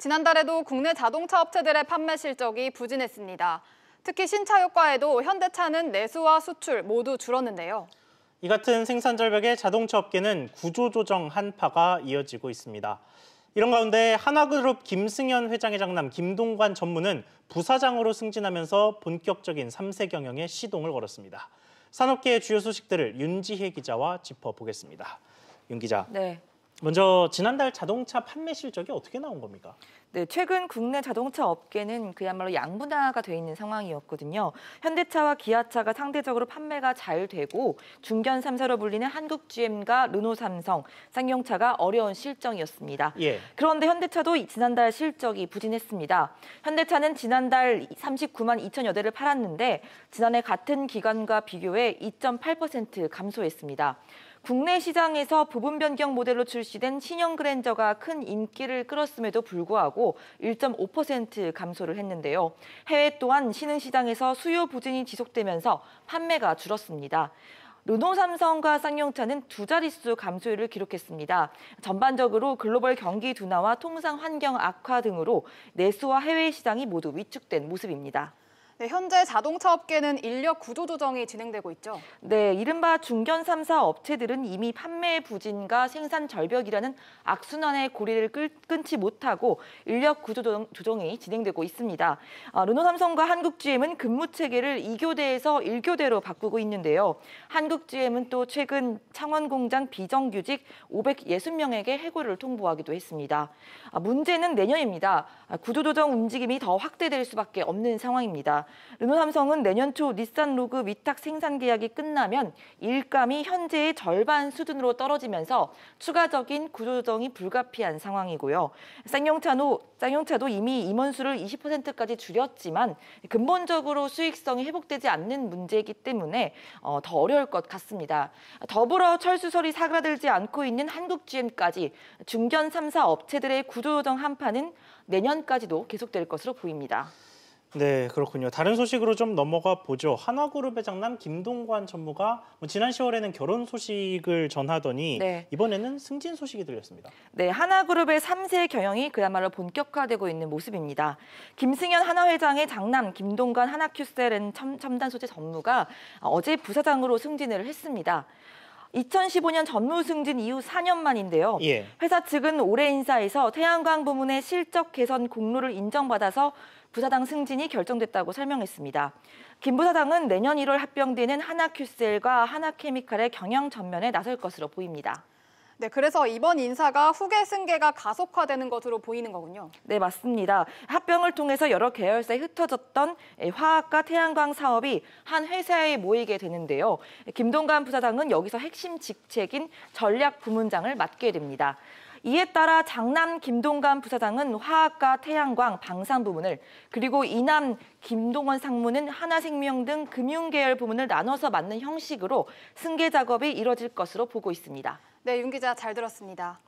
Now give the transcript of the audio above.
지난달에도 국내 자동차 업체들의 판매 실적이 부진했습니다. 특히 신차 효과에도 현대차는 내수와 수출 모두 줄었는데요. 이 같은 생산 절벽에 자동차 업계는 구조 조정 한파가 이어지고 있습니다. 이런 가운데 한화그룹 김승현 회장의 장남 김동관 전무는 부사장으로 승진하면서 본격적인 3세 경영에 시동을 걸었습니다. 산업계의 주요 소식들을 윤지혜 기자와 짚어보겠습니다. 윤 기자, 네. 먼저 지난달 자동차 판매 실적이 어떻게 나온 겁니까? 네, 최근 국내 자동차 업계는 그야말로 양분화가 돼 있는 상황이었거든요. 현대차와 기아차가 상대적으로 판매가 잘 되고 중견 3사로 불리는 한국 GM과 르노 삼성, 쌍용차가 어려운 실정이었습니다. 예. 그런데 현대차도 지난달 실적이 부진했습니다. 현대차는 지난달 39만 2천여 대를 팔았는데 지난해 같은 기간과 비교해 2.8% 감소했습니다. 국내 시장에서 부분 변경 모델로 출시된 신형 그랜저가 큰 인기를 끌었음에도 불구하고 1.5% 감소를 했는데요. 해외 또한 신흥 시장에서 수요 부진이 지속되면서 판매가 줄었습니다. 르노 삼성과 쌍용차는 두 자릿수 감소율을 기록했습니다. 전반적으로 글로벌 경기 둔화와 통상 환경 악화 등으로 내수와 해외 시장이 모두 위축된 모습입니다. 네, 현재 자동차 업계는 인력 구조 조정이 진행되고 있죠. 네, 이른바 중견 3사 업체들은 이미 판매 부진과 생산 절벽이라는 악순환의 고리를 끊지 못하고 인력 구조 조정, 조정이 진행되고 있습니다. 아, 르노삼성과 한국GM은 근무 체계를 2교대에서 1교대로 바꾸고 있는데요. 한국GM은 또 최근 창원공장 비정규직 560명에게 해고를 통보하기도 했습니다. 아, 문제는 내년입니다. 아, 구조 조정 움직임이 더 확대될 수밖에 없는 상황입니다. 르노삼성은 내년 초 닛산로그 위탁 생산 계약이 끝나면 일감이 현재의 절반 수준으로 떨어지면서 추가적인 구조조정이 불가피한 상황이고요. 쌍용차도, 쌍용차도 이미 임원수를 20%까지 줄였지만 근본적으로 수익성이 회복되지 않는 문제이기 때문에 어, 더 어려울 것 같습니다. 더불어 철수설이 사그라들지 않고 있는 한국GM까지 중견 3사 업체들의 구조조정 한파는 내년까지도 계속될 것으로 보입니다. 네, 그렇군요. 다른 소식으로 좀 넘어가 보죠. 한화그룹의 장남 김동관 전무가 뭐 지난 10월에는 결혼 소식을 전하더니 네. 이번에는 승진 소식이 들렸습니다. 네, 한화그룹의 3세 경영이 그야말로 본격화되고 있는 모습입니다. 김승현 한화회장의 장남 김동관 한화큐셀은 첨단 소재 전무가 어제 부사장으로 승진을 했습니다. 2015년 전무승진 이후 4년 만인데요. 예. 회사 측은 올해 인사에서 태양광 부문의 실적 개선 공로를 인정받아서 부사당 승진이 결정됐다고 설명했습니다. 김부사당은 내년 1월 합병되는 하나큐셀과 하나케미칼의 경영 전면에 나설 것으로 보입니다. 네, 그래서 이번 인사가 후계 승계가 가속화되는 것으로 보이는 거군요. 네, 맞습니다. 합병을 통해서 여러 계열사에 흩어졌던 예, 화학과 태양광 사업이 한 회사에 모이게 되는데요. 김동관 부사장은 여기서 핵심 직책인 전략 부문장을 맡게 됩니다. 이에 따라 장남 김동관 부사장은 화학과 태양광, 방산 부문을 그리고 이남 김동원 상무는 하나생명 등 금융계열 부문을 나눠서 맡는 형식으로 승계 작업이 이뤄질 것으로 보고 있습니다. 네, 윤 기자 잘 들었습니다.